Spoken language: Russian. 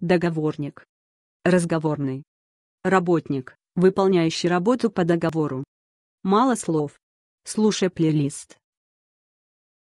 Договорник. Разговорный. Работник, выполняющий работу по договору. Мало слов. Слушай плейлист.